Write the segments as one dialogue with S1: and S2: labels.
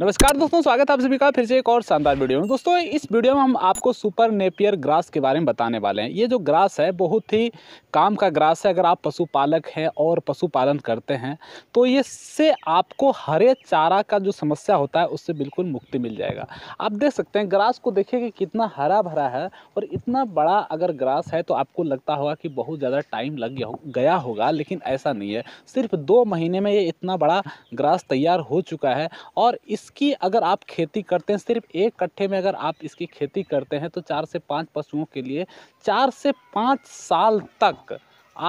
S1: नमस्कार दोस्तों स्वागत है आप सभी का फिर से एक और शानदार वीडियो में दोस्तों इस वीडियो में हम आपको सुपर नेपियर ग्रास के बारे में बताने वाले हैं ये जो ग्रास है बहुत ही काम का ग्रास है अगर आप पशुपालक हैं और पशुपालन करते हैं तो ये से आपको हरे चारा का जो समस्या होता है उससे बिल्कुल मुक्ति मिल जाएगा आप देख सकते हैं ग्रास को देखिए कि कितना हरा भरा है और इतना बड़ा अगर ग्रास है तो आपको लगता होगा कि बहुत ज़्यादा टाइम लग गया होगा लेकिन ऐसा नहीं है सिर्फ दो महीने में ये इतना बड़ा ग्रास तैयार हो चुका है और इस इसकी अगर आप खेती करते हैं सिर्फ एक कट्ठे में अगर आप इसकी खेती करते हैं तो चार से पाँच पशुओं के लिए चार से पाँच साल तक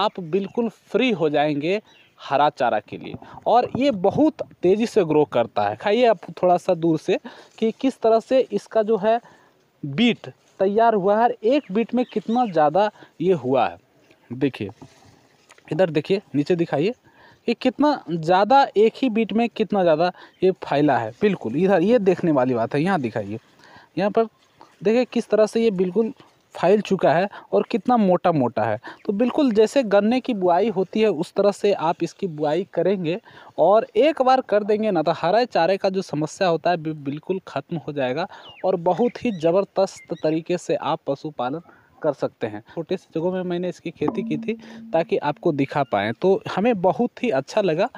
S1: आप बिल्कुल फ्री हो जाएंगे हरा चारा के लिए और ये बहुत तेज़ी से ग्रो करता है खाइए आप थोड़ा सा दूर से कि किस तरह से इसका जो है बीट तैयार हुआ है एक बीट में कितना ज़्यादा ये हुआ है देखिए इधर देखिए नीचे दिखाइए ये कितना ज़्यादा एक ही बीट में कितना ज़्यादा ये फैला है बिल्कुल इधर ये देखने वाली बात है यहाँ दिखाइए यहाँ पर देखिए किस तरह से ये बिल्कुल फैल चुका है और कितना मोटा मोटा है तो बिल्कुल जैसे गन्ने की बुआई होती है उस तरह से आप इसकी बुआई करेंगे और एक बार कर देंगे ना तो हरा चारे का जो समस्या होता है बिल्कुल ख़त्म हो जाएगा और बहुत ही ज़बरदस्त तरीके से आप पशुपालन कर सकते हैं छोटे से जगहों में मैंने इसकी खेती की थी ताकि आपको दिखा पाएँ तो हमें बहुत ही अच्छा लगा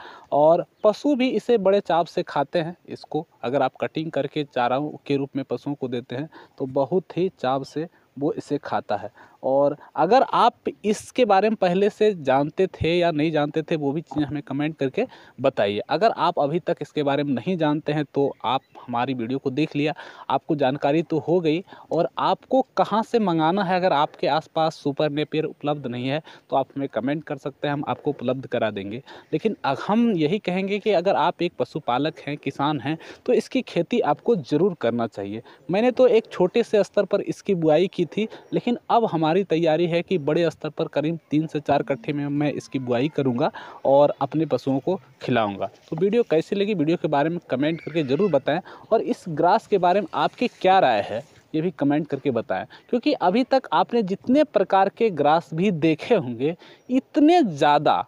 S1: और पशु भी इसे बड़े चाप से खाते हैं इसको अगर आप कटिंग करके चाराओं के रूप में पशुओं को देते हैं तो बहुत ही चाप से वो इसे खाता है और अगर आप इसके बारे में पहले से जानते थे या नहीं जानते थे वो भी चीज़ हमें कमेंट करके बताइए अगर आप अभी तक इसके बारे में नहीं जानते हैं तो आप हमारी वीडियो को देख लिया आपको जानकारी तो हो गई और आपको कहाँ से मंगाना है अगर आपके आसपास सुपर नेपियर उपलब्ध नहीं है तो आप हमें कमेंट कर सकते हैं हम आपको उपलब्ध करा देंगे लेकिन हम यही कहेंगे कि अगर आप एक पशुपालक हैं किसान हैं तो इसकी खेती आपको ज़रूर करना चाहिए मैंने तो एक छोटे से स्तर पर इसकी बुआई की की थी लेकिन अब हमारी तैयारी है कि बड़े स्तर पर करीब तीन से चार कट्ठे में मैं इसकी बुआई करूँगा और अपने पशुओं को खिलाऊँगा तो वीडियो कैसी लगी वीडियो के बारे में कमेंट करके ज़रूर बताएँ और इस ग्रास के बारे में आपके क्या राय है ये भी कमेंट करके बताएं क्योंकि अभी तक आपने जितने प्रकार के ग्रास भी देखे होंगे इतने ज़्यादा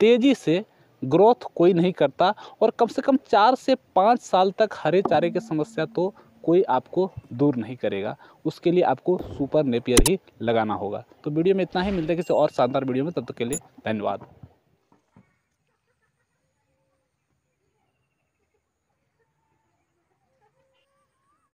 S1: तेज़ी से ग्रोथ कोई नहीं करता और कम से कम चार से पाँच साल तक हरे चारे की समस्या तो कोई आपको दूर नहीं करेगा उसके लिए आपको सुपर नेपियर ही लगाना होगा तो वीडियो में इतना ही मिलता है किसी और शानदार वीडियो में तब तक के लिए धन्यवाद